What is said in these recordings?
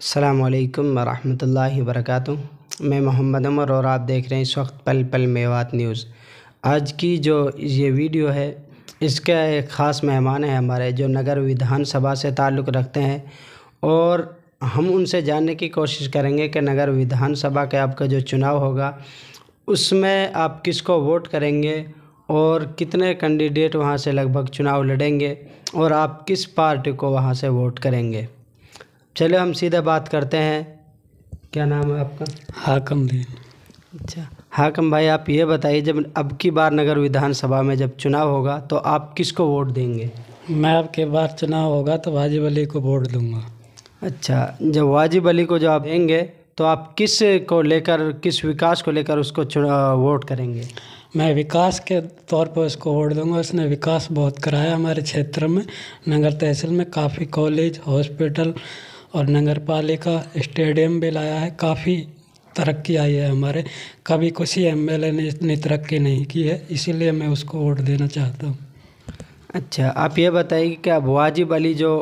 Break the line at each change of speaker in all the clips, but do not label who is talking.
अल्लाम वरम् वरक मैं मोहम्मद अमर और आप देख रहे हैं इस वक्त पल पल मेवात न्यूज़ आज की जो ये वीडियो है इसका एक ख़ास मेहमान है हमारे जो नगर विधानसभा से ताल्लुक़ रखते हैं और हम उनसे जानने की कोशिश करेंगे कि नगर विधानसभा के आपका जो चुनाव होगा उसमें आप किसको वोट करेंगे और कितने कैंडिडेट वहाँ से लगभग चुनाव लड़ेंगे और आप किस पार्टी को वहाँ से वोट करेंगे चलो हम सीधा बात करते हैं क्या नाम है आपका हाकम दीन अच्छा हाकम भाई आप ये बताइए जब अब की बार नगर विधानसभा में जब चुनाव होगा तो आप किसको वोट देंगे
मैं अब के बार चुनाव होगा तो वाजिब अली को वोट दूंगा अच्छा
जब वाजिब अली को जो आप देंगे तो आप किस को लेकर किस विकास को लेकर उसको वोट करेंगे मैं विकास के तौर पर उसको वोट दूंगा उसने विकास बहुत कराया
हमारे क्षेत्र में नगर तहसील में काफ़ी कॉलेज हॉस्पिटल और नगर पालिका स्टेडियम भी लाया है काफ़ी तरक्की आई है हमारे कभी किसी एम एल ए ने इतनी तरक्की नहीं की है इसीलिए मैं उसको वोट देना चाहता हूँ
अच्छा आप ये बताइए कि क्या वाजिब अली जो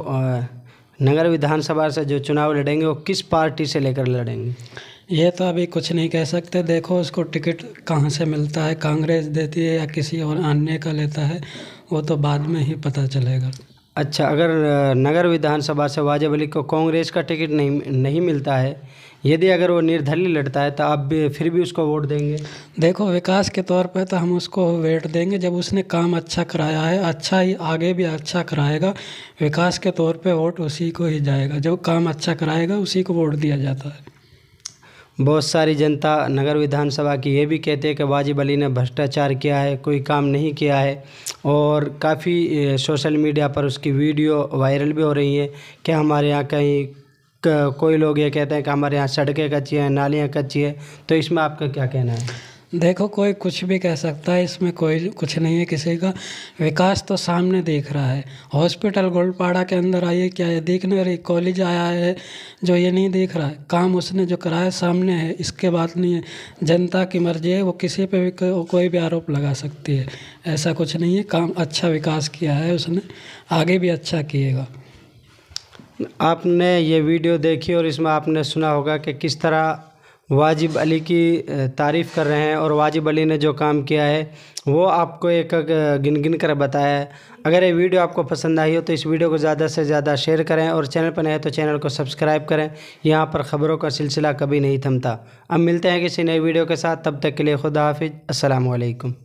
नगर विधानसभा से जो चुनाव लड़ेंगे वो किस पार्टी से लेकर लड़ेंगे ये तो अभी कुछ नहीं कह सकते देखो उसको टिकट
कहाँ से मिलता है कांग्रेस देती है या किसी और अन्य का लेता है वो तो बाद में ही पता चलेगा
अच्छा अगर नगर विधानसभा से वाजब अली को कांग्रेस का टिकट नहीं नहीं मिलता है यदि अगर वो निर्दलीय लड़ता है तो आप भी फिर भी उसको वोट देंगे देखो विकास के तौर पे तो हम उसको वेट देंगे जब उसने काम अच्छा कराया है अच्छा ही
आगे भी अच्छा कराएगा विकास के तौर पे वोट उसी को ही जाएगा जो काम अच्छा कराएगा उसी को वोट दिया जाता है
बहुत सारी जनता नगर विधानसभा की ये भी कहते हैं कि वाजिब अली ने भ्रष्टाचार किया है कोई काम नहीं किया है और काफ़ी सोशल मीडिया पर उसकी वीडियो वायरल भी हो रही है कि हमारे यहाँ कहीं कोई लोग ये कहते हैं कि हमारे यहाँ सड़कें कच्ची हैं नालियाँ कच्ची हैं तो इसमें आपका क्या कहना है देखो कोई कुछ भी कह सकता है इसमें कोई कुछ नहीं है किसी का विकास तो सामने
देख रहा है हॉस्पिटल गोलपाड़ा के अंदर आइए क्या ये देख नहीं रही कॉलेज आया है जो ये नहीं देख रहा है काम उसने जो कराया सामने है इसके बात नहीं है जनता की मर्जी है वो किसी पे भी को, कोई भी आरोप लगा सकती है ऐसा कुछ नहीं है काम अच्छा विकास किया है उसने आगे भी अच्छा किएगा
आपने ये वीडियो देखी और इसमें आपने सुना होगा कि किस तरह वाजिब अली की तारीफ़ कर रहे हैं और वाजिब अली ने जो काम किया है वो आपको एक गिन गिन कर बताया है अगर ये वीडियो आपको पसंद आई हो तो इस वीडियो को ज़्यादा से ज़्यादा शेयर करें और चैनल पर नए तो चैनल को सब्सक्राइब करें यहाँ पर ख़बरों का सिलसिला कभी नहीं थमता अब मिलते हैं किसी नए वीडियो के साथ तब तक के लिए खुदा हाफिज़ असलकम